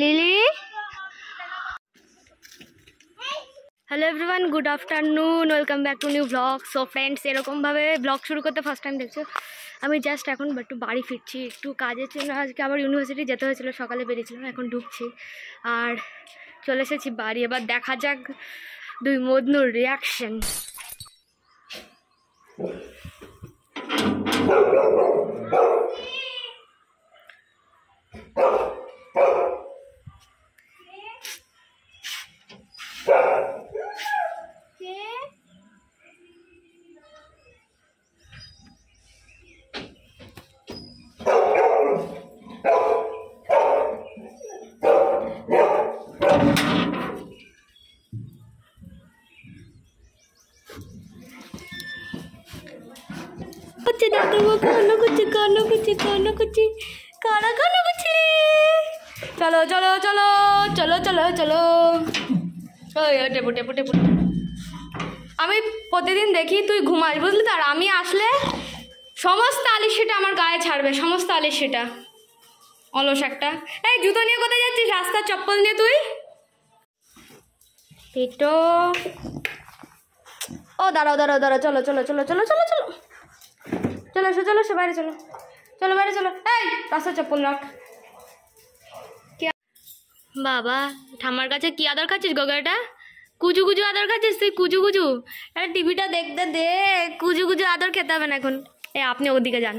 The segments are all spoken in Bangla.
lily hello everyone good afternoon welcome back to new blog so friends এরকমভাবে ব্লগ শুরু করতে ফার্স্ট টাইম দেখছো আমি জাস্ট এখন একটু বাড়ি ফিরছি একটু কাজের জন্য আজকে আবার ইউনিভার্সিটি যেতে হয়েছিলো সকালে বেরিয়েছিলাম এখন ঢুকছি আর চলে এসেছি বাড়ি এবার দেখা যাক দুই মদনুর রিয়াকশন করছে কান্না করছে কান্না করছে কান্না করছে কারা কান্না করছে চলো চলো চলো চলো চলো চলো ওই টেপো আমি প্রতিদিন দেখি তুই ঘুমাস বুঝলি তো আর আমি আসলে সমস্ত আলির সেটা আমার গায়ে ছাড়বে সমস্ত আলির সেটা অলস একটা এই জুতো নিয়ে কোথায় যাচ্ছিস রাস্তার চপ্পল নিয়ে তুই পিটো ও দাঁড়াও দাঁড়াও দাঁড়াও চলো চলো চলো চলো চলো চলো চলো এসো চলো এসো বাইরে চলো চলো বাইরে চলো এই রাস্তা চপ্পল রাখ বাবা ঠামার কাছে কি আদর খাচ্ছিস গগাটা কুজু কুজু আদর খাচ্ছিস তুই কুজু কুজু আরে টিভিটা দেখতে দে কুজু কুজু আদর খেতে হবে না এখন এ আপনি ওদিকে যান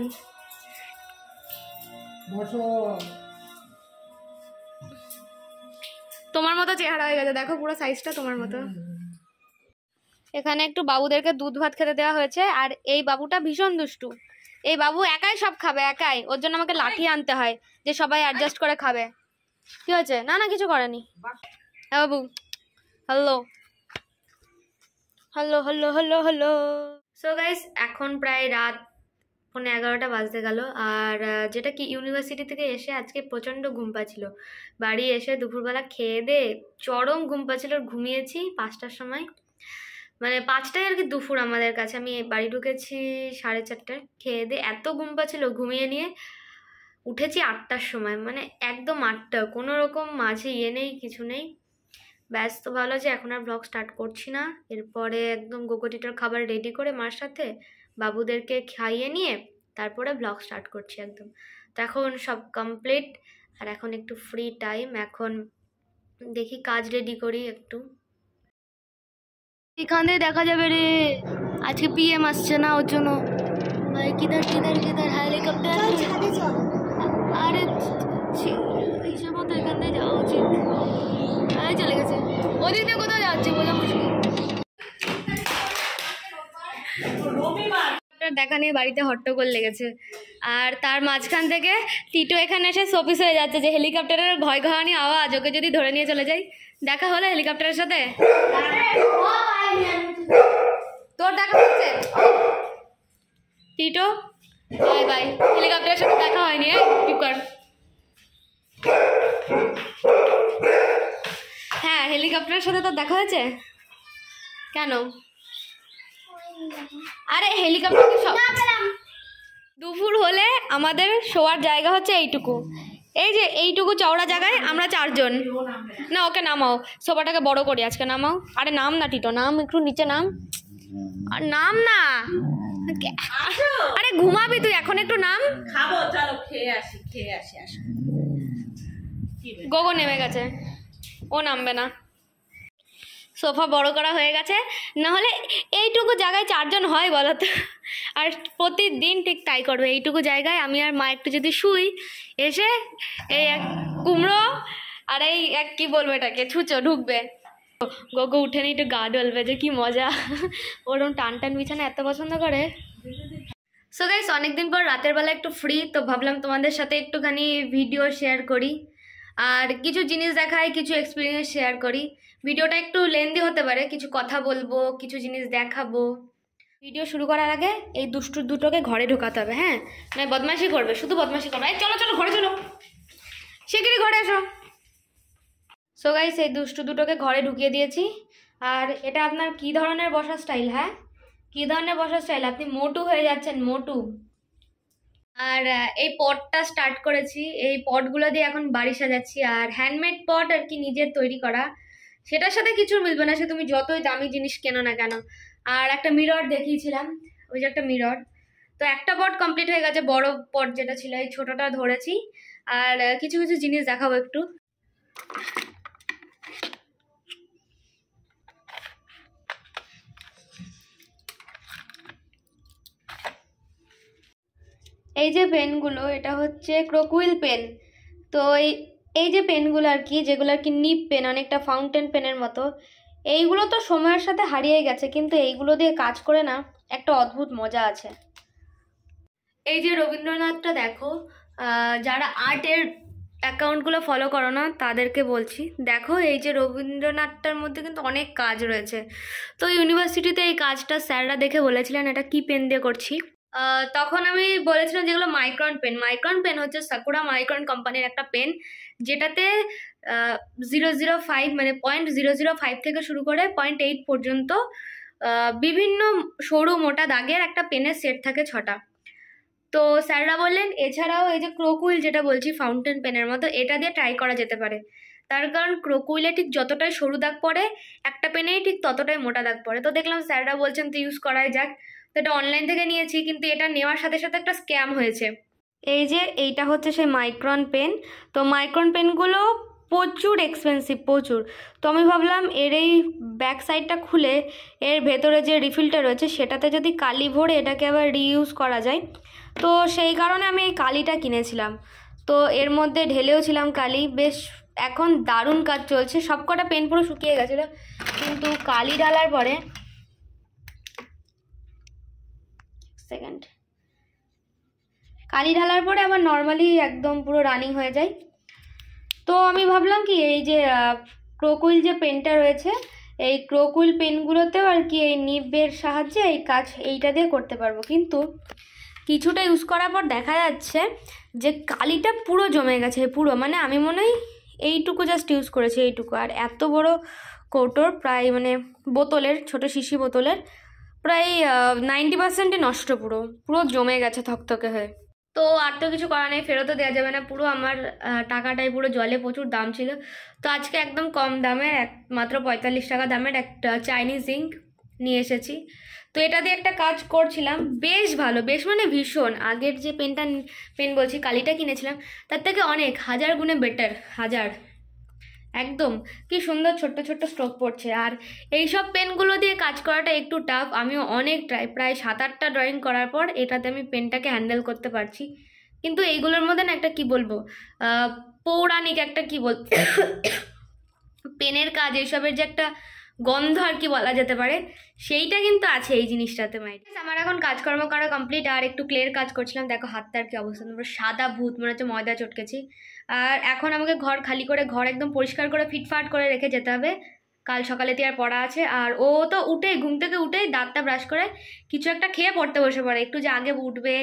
তোমার মতো চেহারা হয়ে গেছে দেখো পুরো সাইজটা তোমার মতো এখানে একটু বাবুদেরকে দুধ ভাত খেতে দেওয়া হয়েছে আর এই বাবুটা ভীষণ দুষ্টু এই বাবু একাই সব খাবে একাই ওর জন্য আমাকে লাঠি আনতে হয় যে সবাই অ্যাডজাস্ট করে খাবে কি হয়েছে না না কিছু করেনি হ্যাঁ বাবু hello hello hello hello hello so guys এখন প্রায় রাত ফোনে এগারোটা বাজতে গেল আর যেটা কি ইউনিভার্সিটি থেকে এসে আজকে প্রচণ্ড ঘুম পাচ্ছিল বাড়ি এসে দুপুরবেলা খেয়ে দে চরম ঘুম পাচ্ছিল ঘুমিয়েছি পাঁচটার সময় মানে পাঁচটায় আর কি দুপুর আমাদের কাছে আমি বাড়ি ঢুকেছি সাড়ে চারটায় খেয়ে দিয়ে এত ঘুম পাচ্ছিল ঘুমিয়ে নিয়ে উঠেছি আটটার সময় মানে একদম আটটা কোনো রকম মাঝে ইয়ে নেই কিছু নেই ব্যাস তো ভালো আছে এখন আর ব্লগ স্টার্ট করছি না এরপরে একদম গোকটিটার খাবার রেডি করে মার সাথে বাবুদেরকে খাইয়ে নিয়ে তারপরে ব্লগ স্টার্ট করছি একদম তো এখন সব কমপ্লিট আর এখন একটু ফ্রি টাইম এখন দেখি কাজ রেডি করি একটু এখান থেকে দেখা যাবে রে আজকে পিএম আসছে না ওর জন্য ভাই কিধার কিধার কিধার হেলিকপ্টার আরে হিসাব মতো এখান থেকে যাওয়া উচিত হ্যাঁ চলে গেছে ওদিকে দিয়ে কোথাও যাচ্ছে বোঝা মুশকিল দেখা নিয়ে বাড়িতে হট্টগোল লেগেছে আর তার মাঝখান থেকে টিটো এখানে এসে সফিস হয়ে যাচ্ছে যে হেলিকপ্টারের ভয় ঘাওয়ানি আওয়াজ ওকে যদি ধরে নিয়ে চলে যাই দেখা হলো হেলিকপ্টারের সাথে তোর দেখা হচ্ছে টিটো বাই বাই হেলিকপ্টারের সাথে দেখা হয়নি কর হ্যাঁ হেলিকপ্টারের সাথে তোর দেখা হয়েছে কেন আরে হেলিকপ্টার দুপুর হলে আমাদের শোয়ার জায়গা হচ্ছে এইটুকু এই যে এইটুকু চওড়া জায়গায় আমরা চারজন না ওকে নামাও সোফাটাকে বড় করি আজকে নামাও আরে নাম না টিটো নাম একটু নিচে নাম আর নাম না আরে ঘুমাবি তুই এখন একটু নাম খাবো চলো খেয়ে আসি খেয়ে আসি আসো গোগো নেমে গেছে ও নামবে না সোফা বড় করা হয়ে গেছে নাহলে এইটুকু জায়গায় চারজন হয় বলো তো আর প্রতিদিন ঠিক তাই করবে এইটুকু জায়গায় আমি আর মা একটু যদি শুই এসে এই এক কুমড়ো আর এই এক কী বলবো এটাকে ছুঁচো ঢুকবে গগু উঠে নিয়ে একটু গা ডলবে যে কি মজা ওরম টান টান বিছানা এত পছন্দ করে সো গাইস অনেকদিন পর রাতের বেলা একটু ফ্রি তো ভাবলাম তোমাদের সাথে একটুখানি ভিডিও শেয়ার করি আর কিছু জিনিস দেখাই কিছু এক্সপিরিয়েন্স শেয়ার করি ভিডিওটা একটু লেন্দি হতে পারে কিছু কথা বলবো কিছু জিনিস দেখাবো ভিডিও শুরু করার আগে এই দুষ্টু দুটোকে ঘরে ঢোকাতে হবে হ্যাঁ নয় বদমাশি করবে শুধু বদমাশি করবে এই চলো চলো ঘরে চলো শিগগিরি ঘরে এসো সো গাইস এই দুষ্টু দুটোকে ঘরে ঢুকিয়ে দিয়েছি আর এটা আপনার কি ধরনের বসার স্টাইল হ্যাঁ কী ধরনের বসার স্টাইল আপনি মোটু হয়ে যাচ্ছেন মোটু আর এই পটটা স্টার্ট করেছি এই পটগুলো দিয়ে এখন বাড়ি সাজাচ্ছি আর হ্যান্ডমেড পট আর কি নিজের তৈরি করা সেটার সাথে কিছু মিলবে না সে তুমি যতই দামি জিনিস কেনো না কেন আর একটা মিরর দেখিয়েছিলাম ওই যে একটা মিরর তো একটা পট কমপ্লিট হয়ে গেছে বড় পট যেটা ছিল এই ছোটোটা ধরেছি আর কিছু কিছু জিনিস দেখাবো একটু এই যে পেনগুলো এটা হচ্ছে ক্রোকুইল পেন তো এই এই যে পেনগুলো আর কি যেগুলো আর কি নিপ পেন অনেকটা ফাউন্টেন পেনের মতো এইগুলো তো সময়ের সাথে হারিয়ে গেছে কিন্তু এইগুলো দিয়ে কাজ করে না একটা অদ্ভুত মজা আছে এই যে রবীন্দ্রনাথটা দেখো যারা আর্টের অ্যাকাউন্টগুলো ফলো করো না তাদেরকে বলছি দেখো এই যে রবীন্দ্রনাথটার মধ্যে কিন্তু অনেক কাজ রয়েছে তো ইউনিভার্সিটিতে এই কাজটা স্যাররা দেখে বলেছিলেন এটা কি পেন দিয়ে করছি তখন আমি বলেছিলাম যেগুলো মাইক্রন পেন মাইক্রন পেন হচ্ছে সাকুরা মাইক্রন কোম্পানির একটা পেন যেটাতে জিরো জিরো ফাইভ মানে পয়েন্ট জিরো জিরো ফাইভ থেকে শুরু করে পয়েন্ট এইট পর্যন্ত বিভিন্ন সরু মোটা দাগের একটা পেনের সেট থাকে ছটা তো স্যাররা বললেন এছাড়াও এই যে ক্রোকুইল যেটা বলছি ফাউন্টেন পেনের মতো এটা দিয়ে ট্রাই করা যেতে পারে তার কারণ ক্রোকুইলে ঠিক যতটাই সরু দাগ পড়ে একটা পেনেই ঠিক ততটাই মোটা দাগ পড়ে তো দেখলাম স্যাররা বলছেন তো ইউজ করাই যাক তো এটা অনলাইন থেকে নিয়েছি কিন্তু এটা নেওয়ার সাথে সাথে একটা স্ক্যাম হয়েছে এই যে এইটা হচ্ছে সেই মাইক্রন পেন তো মাইক্রন পেনগুলো প্রচুর এক্সপেন্সিভ প্রচুর তো আমি ভাবলাম এর এই ব্যাক সাইডটা খুলে এর ভেতরে যে রিফিলটা রয়েছে সেটাতে যদি কালি ভরে এটাকে আবার রিইউজ করা যায় তো সেই কারণে আমি এই কালিটা কিনেছিলাম তো এর মধ্যে ঢেলেও ছিলাম কালি বেশ এখন দারুণ কাজ চলছে সবকটা পেন পুরো শুকিয়ে গেছিলো কিন্তু কালি ঢালার পরে সেকেন্ড কালি ঢালার পরে আমার নর্মালি একদম পুরো রানিং হয়ে যায় তো আমি ভাবলাম কি এই যে ক্রোকুইল যে পেনটা রয়েছে এই ক্রোকুইল পেনগুলোতেও আর কি এই নিবের সাহায্যে এই কাজ এইটা দিয়ে করতে পারবো কিন্তু কিছুটা ইউজ করার পর দেখা যাচ্ছে যে কালিটা পুরো জমে গেছে পুরো মানে আমি মনে হয় এইটুকু জাস্ট ইউজ করেছি এইটুকু আর এত বড় কৌটোর প্রায় মানে বোতলের ছোট শিশি বোতলের প্রায় নাইনটি পার্সেন্টই নষ্ট পুরো পুরো জমে গেছে থকথকে হয়ে তো আর তো কিছু করা নেই ফেরতও দেওয়া যাবে না পুরো আমার টাকাটাই পুরো জলে প্রচুর দাম ছিল তো আজকে একদম কম দামের এক মাত্র পঁয়তাল্লিশ টাকা দামের একটা চাইনিজ ইঙ্ক নিয়ে এসেছি তো এটা দিয়ে একটা কাজ করছিলাম বেশ ভালো বেশ মানে ভীষণ আগের যে পেনটা পেন বলছি কালিটা কিনেছিলাম তার থেকে অনেক হাজার গুণে বেটার হাজার একদম কি সুন্দর ছোট্ট ছোট্ট স্ট্রোক পড়ছে আর এই সব পেনগুলো দিয়ে কাজ করাটা একটু টাফ আমি অনেক ট্রাই প্রায় সাত আটটা ড্রয়িং করার পর এটাতে আমি পেনটাকে হ্যান্ডেল করতে পারছি কিন্তু এইগুলোর মধ্যে না একটা কি বলবো পৌরাণিক একটা কি বল পেনের কাজ এইসবের যে একটা গন্ধ আর কি বলা যেতে পারে সেইটা কিন্তু আছে এই জিনিসটাতে মাইট আমার এখন কাজকর্ম করা কমপ্লিট আর একটু ক্লের কাজ করছিলাম দেখো হাতটার কি অবস্থা তোমার সাদা ভূত মনে হচ্ছে ময়দা চটকেছি আর এখন আমাকে ঘর খালি করে ঘর একদম পরিষ্কার করে ফিটফাট করে রেখে যেতে হবে কাল সকালে তো আর পড়া আছে আর ও তো উঠেই ঘুম থেকে উঠেই দাঁতটা ব্রাশ করে কিছু একটা খেয়ে পড়তে বসে পড়ে একটু যে আগে উঠবে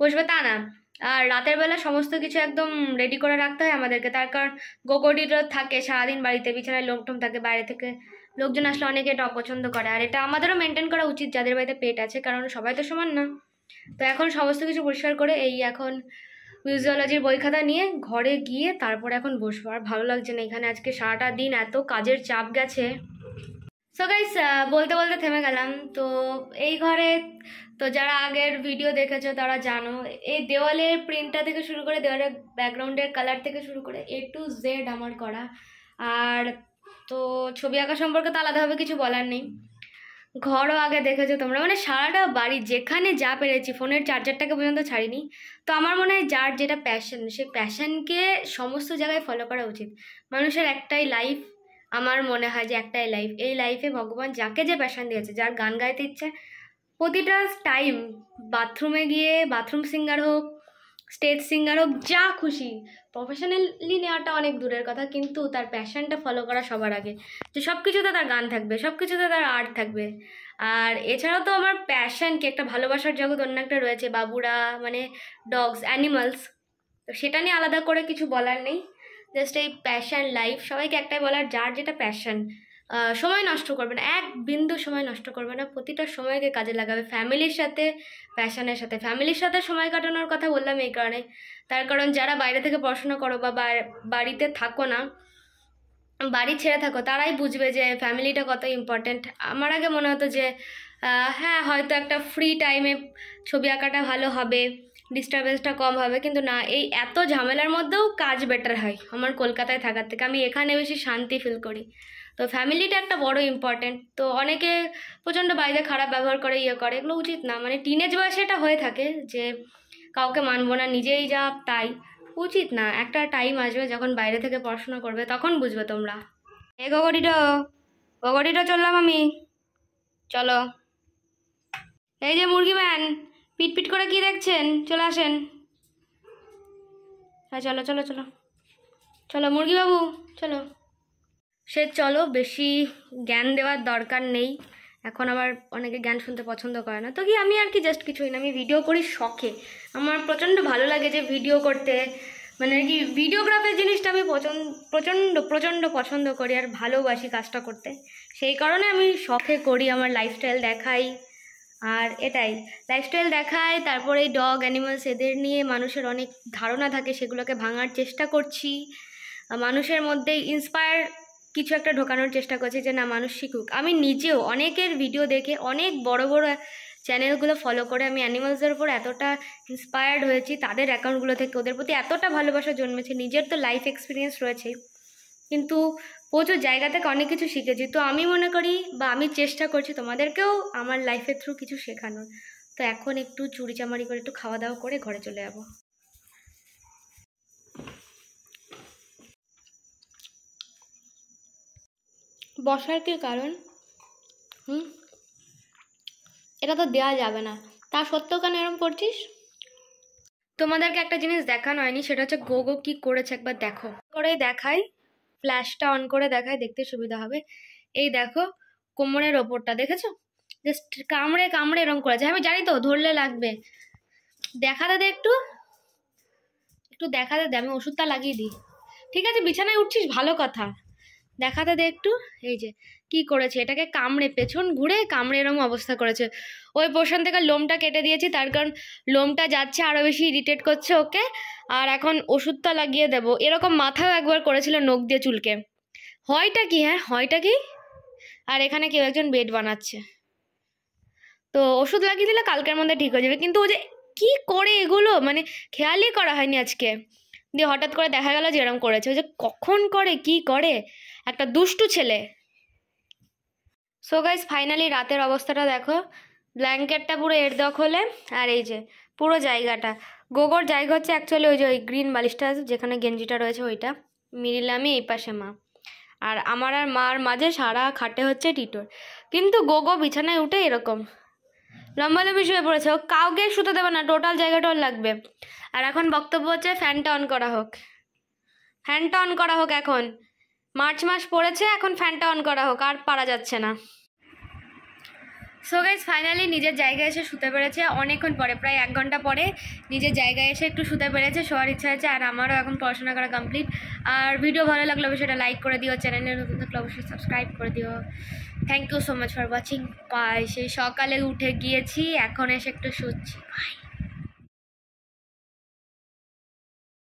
বসবে তা না আর রাতের বেলা সমস্ত কিছু একদম রেডি করে রাখতে হয় আমাদেরকে তার কারণ গোগোডিরও থাকে সারাদিন বাড়িতে বিছানায় লোকটম থাকে বাইরে থেকে লোকজন আসলে অনেকে এটা অপছন্দ করে আর এটা আমাদেরও মেনটেন করা উচিত যাদের বাড়িতে পেট আছে কারণ সবাই তো সমান না তো এখন সমস্ত কিছু পরিষ্কার করে এই এখন মিউজিওলজির বই খাতা নিয়ে ঘরে গিয়ে তারপর এখন বসবো আর ভালো লাগছে না এখানে আজকে সারাটা দিন এত কাজের চাপ গেছে সো গাইস বলতে বলতে থেমে গেলাম তো এই ঘরে তো যারা আগের ভিডিও দেখেছো তারা জানো এই দেওয়ালের প্রিন্টটা থেকে শুরু করে দেওয়ালের ব্যাকগ্রাউন্ডের কালার থেকে শুরু করে এ টু জেড আমার করা আর তো ছবি আঁকা সম্পর্কে তো আলাদাভাবে কিছু বলার নেই ঘরও আগে দেখেছো তোমরা মানে সারাটা বাড়ি যেখানে যা পেরেছি ফোনের চার্জারটাকে পর্যন্ত ছাড়িনি তো আমার মনে হয় যার যেটা প্যাশন সেই প্যাশনকে সমস্ত জায়গায় ফলো করা উচিত মানুষের একটাই লাইফ আমার মনে হয় যে একটাই লাইফ এই লাইফে ভগবান যাকে যে প্যাশন দিয়েছে যার গান গাইতে ইচ্ছে প্রতিটা টাইম বাথরুমে গিয়ে বাথরুম সিঙ্গার হোক স্টেজ সিঙ্গার হোক যা খুশি প্রফেশনালি নেওয়াটা অনেক দূরের কথা কিন্তু তার প্যাশনটা ফলো করা সবার আগে যে সব কিছুতে তার গান থাকবে সব কিছুতে তার আর্ট থাকবে আর এছাড়াও তো আমার প্যাশনকে একটা ভালোবাসার জগৎ অন্য একটা রয়েছে বাবুরা মানে ডগস অ্যানিমালস তো সেটা নিয়ে আলাদা করে কিছু বলার নেই জাস্ট এই প্যাশন লাইফ সবাইকে একটাই বলার যার যেটা প্যাশন সময় নষ্ট করবে না এক বিন্দু সময় নষ্ট করবে না প্রতিটা সময়কে কাজে লাগাবে ফ্যামিলির সাথে প্যাশনের সাথে ফ্যামিলির সাথে সময় কাটানোর কথা বললাম এই কারণে তার কারণ যারা বাইরে থেকে পড়াশোনা করো বা বাড়িতে থাকো না বাড়ি ছেড়ে থাকো তারাই বুঝবে যে ফ্যামিলিটা কত ইম্পর্টেন্ট আমার আগে মনে হতো যে হ্যাঁ হয়তো একটা ফ্রি টাইমে ছবি আঁকাটা ভালো হবে ডিস্টারবেন্সটা কম হবে কিন্তু না এই এত ঝামেলার মধ্যেও কাজ বেটার হয় আমার কলকাতায় থাকার থেকে আমি এখানে বেশি শান্তি ফিল করি তো ফ্যামিলিটা একটা বড় ইম্পর্টেন্ট তো অনেকে প্রচণ্ড বাইরে খারাপ ব্যবহার করে ইয়ে করে এগুলো উচিত না মানে টিনেজ বয়সে এটা হয়ে থাকে যে কাউকে মানবো না নিজেই যা তাই উচিত না একটা টাইম আসবে যখন বাইরে থেকে পড়াশোনা করবে তখন বুঝবে তোমরা এ গগরিটো গগরিটো চললাম আমি চলো এই যে মুরগি ম্যান পিটপিট করে কি দেখছেন চলে আসেন হ্যাঁ চলো চলো চলো চলো মুরগিবাবু চলো সে চলো বেশি জ্ঞান দেওয়ার দরকার নেই এখন আবার অনেকে জ্ঞান শুনতে পছন্দ করে না তো কি আমি আর কি জাস্ট কিছুই না আমি ভিডিও করি শখে আমার প্রচণ্ড ভালো লাগে যে ভিডিও করতে মানে আর কি ভিডিওগ্রাফের জিনিসটা আমি পছন্দ প্রচণ্ড প্রচণ্ড পছন্দ করি আর ভালোবাসি কাজটা করতে সেই কারণে আমি শখে করি আমার লাইফস্টাইল দেখাই আর এটাই লাইফস্টাইল দেখায় তারপরে এই ডগ অ্যানিমালস এদের নিয়ে মানুষের অনেক ধারণা থাকে সেগুলোকে ভাঙার চেষ্টা করছি মানুষের মধ্যে ইন্সপায়ার কিছু একটা ঢোকানোর চেষ্টা করছি যে না মানুষ শিখুক আমি নিজেও অনেকের ভিডিও দেখে অনেক বড় বড় চ্যানেলগুলো ফলো করে আমি অ্যানিমালসের উপর এতটা ইন্সপায়ার্ড হয়েছি তাদের অ্যাকাউন্টগুলো থেকে ওদের প্রতি এতটা ভালোবাসা জন্মেছে নিজের তো লাইফ এক্সপিরিয়েন্স রয়েছে কিন্তু প্রচুর জায়গা থেকে অনেক কিছু শিখেছি তো আমি মনে করি বা আমি চেষ্টা করছি তোমাদেরকেও আমার লাইফের থ্রু কিছু শেখানোর তো এখন একটু চুরি চামারি করে একটু খাওয়া দাওয়া করে ঘরে চলে যাবো বসার কি কারণ হুম এটা তো দেওয়া যাবে না তা সত্ত্বেও কেন এরম করছিস তোমাদেরকে একটা জিনিস দেখানো হয়নি সেটা হচ্ছে গো গো কী করেছে একবার দেখো করে দেখায় ফ্ল্যাশটা অন করে দেখায় দেখতে সুবিধা হবে এই দেখো কোমরের ওপরটা দেখেছো জাস্ট কামড়ে কামড়ে এরম করেছে হ্যাঁ, আমি জানি তো ধরলে লাগবে দেখা দে একটু একটু দেখা দে আমি ওষুধটা লাগিয়ে দিই ঠিক আছে বিছানায় উঠছিস ভালো কথা দেখা দে একটু এই যে কি করেছে এটাকে কামড়ে পেছন ঘুরে কামড়ে এরম অবস্থা করেছে ওই পোর্শন থেকে লোমটা কেটে দিয়েছি তার কারণ লোমটা যাচ্ছে আরও বেশি ইরিটেট করছে ওকে আর এখন ওষুধটা লাগিয়ে দেব এরকম মাথাও একবার করেছিল নখ দিয়ে চুলকে হয়টা কি হ্যাঁ হয়টা কি আর এখানে কেউ একজন বেড বানাচ্ছে তো ওষুধ লাগিয়ে দিলে কালকের মধ্যে ঠিক হয়ে যাবে কিন্তু ও যে কী করে এগুলো মানে খেয়ালই করা হয়নি আজকে দিয়ে হঠাৎ করে দেখা গেল যে এরকম করেছে ওই যে কখন করে কি করে একটা দুষ্টু ছেলে সো গাইজ ফাইনালি রাতের অবস্থাটা দেখো ব্ল্যাঙ্কেটটা পুরো এর দখলে আর এই যে পুরো জায়গাটা গোগোর জায়গা হচ্ছে অ্যাকচুয়ালি ওই যে ওই গ্রিন বালিশটা যেখানে গেঞ্জিটা রয়েছে ওইটা মিরিলামি এই পাশে মা আর আমার আর মার মাঝে সারা খাটে হচ্ছে টিটোর কিন্তু গোগো বিছানায় উঠে এরকম লম্বালম্বি শুয়ে পড়েছে ও কাউকে শুতে দেবে না টোটাল জায়গাটা ওর লাগবে আর এখন বক্তব্য হচ্ছে ফ্যানটা অন করা হোক ফ্যানটা অন করা হোক এখন মার্চ মাস পড়েছে এখন ফ্যানটা অন করা হোক আর পারা যাচ্ছে না সো গাইজ ফাইনালি নিজের জায়গায় এসে শুতে পেরেছে অনেকক্ষণ পরে প্রায় এক ঘন্টা পরে নিজের জায়গায় এসে একটু শুতে পেরেছে শোয়ার ইচ্ছা হয়েছে আর আমারও এখন পড়াশোনা করা কমপ্লিট আর ভিডিও ভালো লাগলে অবশ্যই এটা লাইক করে দিও চ্যানেলের নতুন থাকলে অবশ্যই সাবস্ক্রাইব করে দিও thank you so much for watching পাই সেই সকালে উঠে গিয়েছি এখন এসে একটু শুচ্ছি পাই